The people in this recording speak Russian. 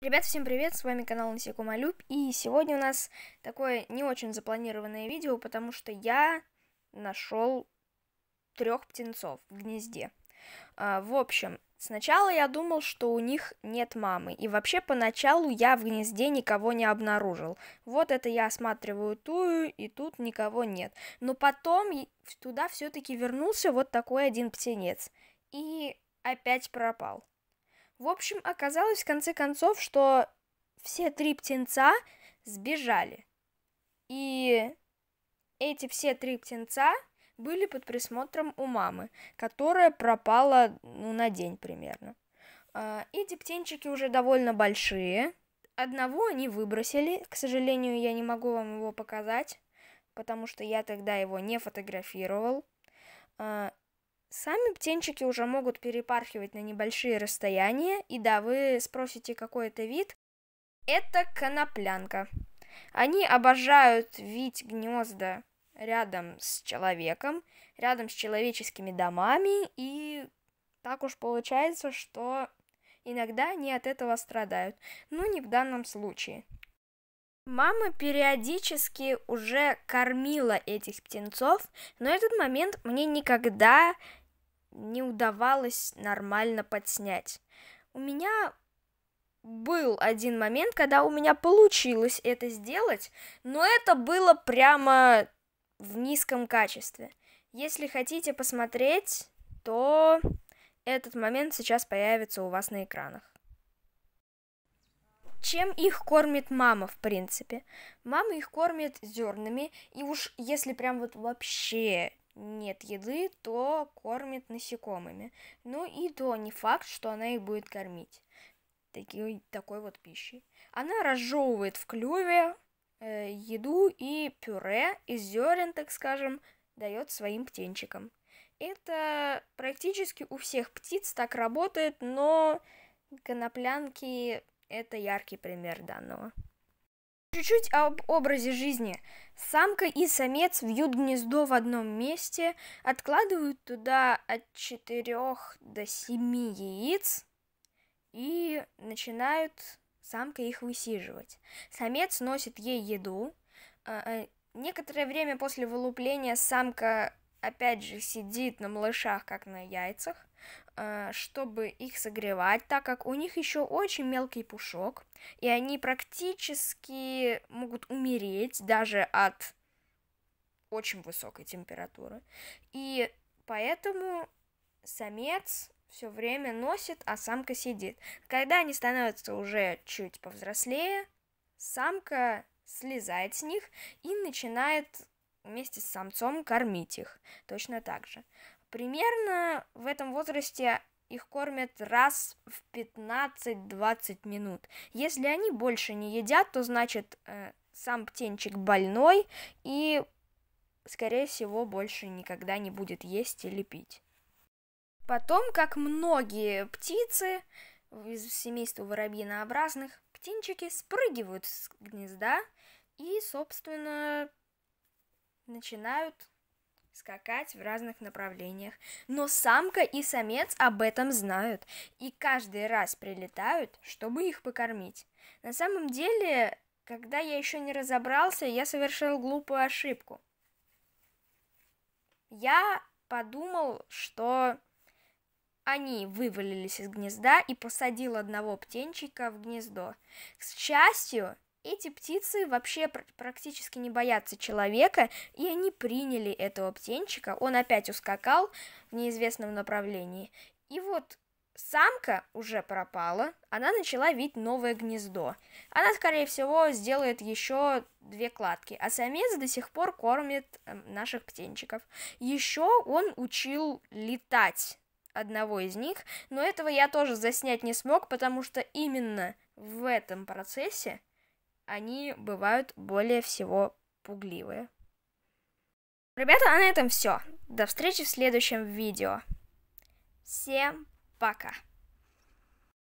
Ребят, всем привет, с вами канал Насекомолюб, и сегодня у нас такое не очень запланированное видео, потому что я нашел трех птенцов в гнезде. А, в общем, сначала я думал, что у них нет мамы, и вообще поначалу я в гнезде никого не обнаружил. Вот это я осматриваю ту, и тут никого нет. Но потом туда все-таки вернулся вот такой один птенец, и опять пропал. В общем, оказалось в конце концов, что все три птенца сбежали. И эти все три птенца были под присмотром у мамы, которая пропала ну, на день примерно. А, эти птенчики уже довольно большие. Одного они выбросили. К сожалению, я не могу вам его показать, потому что я тогда его не фотографировал. А, Сами птенчики уже могут перепархивать на небольшие расстояния. И да, вы спросите, какой это вид? Это коноплянка. Они обожают вить гнезда рядом с человеком, рядом с человеческими домами, и так уж получается, что иногда они от этого страдают, но ну, не в данном случае. Мама периодически уже кормила этих птенцов, но этот момент мне никогда не удавалось нормально подснять. У меня был один момент, когда у меня получилось это сделать, но это было прямо в низком качестве. Если хотите посмотреть, то этот момент сейчас появится у вас на экранах. Чем их кормит мама, в принципе? Мама их кормит зернами, и уж если прям вот вообще нет еды, то кормит насекомыми. Ну и то не факт, что она их будет кормить такой, такой вот пищей. Она разжевывает в клюве э, еду и пюре из зерен, так скажем, дает своим птенчикам. Это практически у всех птиц так работает, но коноплянки это яркий пример данного. Чуть-чуть об образе жизни. Самка и самец вьют гнездо в одном месте, откладывают туда от 4 до 7 яиц и начинают самка их высиживать. Самец носит ей еду. А, а некоторое время после вылупления самка опять же, сидит на малышах, как на яйцах, э, чтобы их согревать, так как у них еще очень мелкий пушок, и они практически могут умереть даже от очень высокой температуры. И поэтому самец все время носит, а самка сидит. Когда они становятся уже чуть повзрослее, самка слезает с них и начинает вместе с самцом кормить их точно так же. Примерно в этом возрасте их кормят раз в 15-20 минут. Если они больше не едят, то значит э, сам птенчик больной и, скорее всего, больше никогда не будет есть или пить. Потом, как многие птицы из семейства воробьинообразных, птенчики спрыгивают с гнезда и, собственно, начинают скакать в разных направлениях. Но самка и самец об этом знают и каждый раз прилетают, чтобы их покормить. На самом деле, когда я еще не разобрался, я совершил глупую ошибку. Я подумал, что они вывалились из гнезда и посадил одного птенчика в гнездо. К счастью, эти птицы вообще практически не боятся человека, и они приняли этого птенчика. Он опять ускакал в неизвестном направлении. И вот самка уже пропала, она начала вить новое гнездо. Она, скорее всего, сделает еще две кладки, а самец до сих пор кормит эм, наших птенчиков. Еще он учил летать одного из них, но этого я тоже заснять не смог, потому что именно в этом процессе они бывают более всего пугливые. Ребята, а на этом все. До встречи в следующем видео. Всем пока!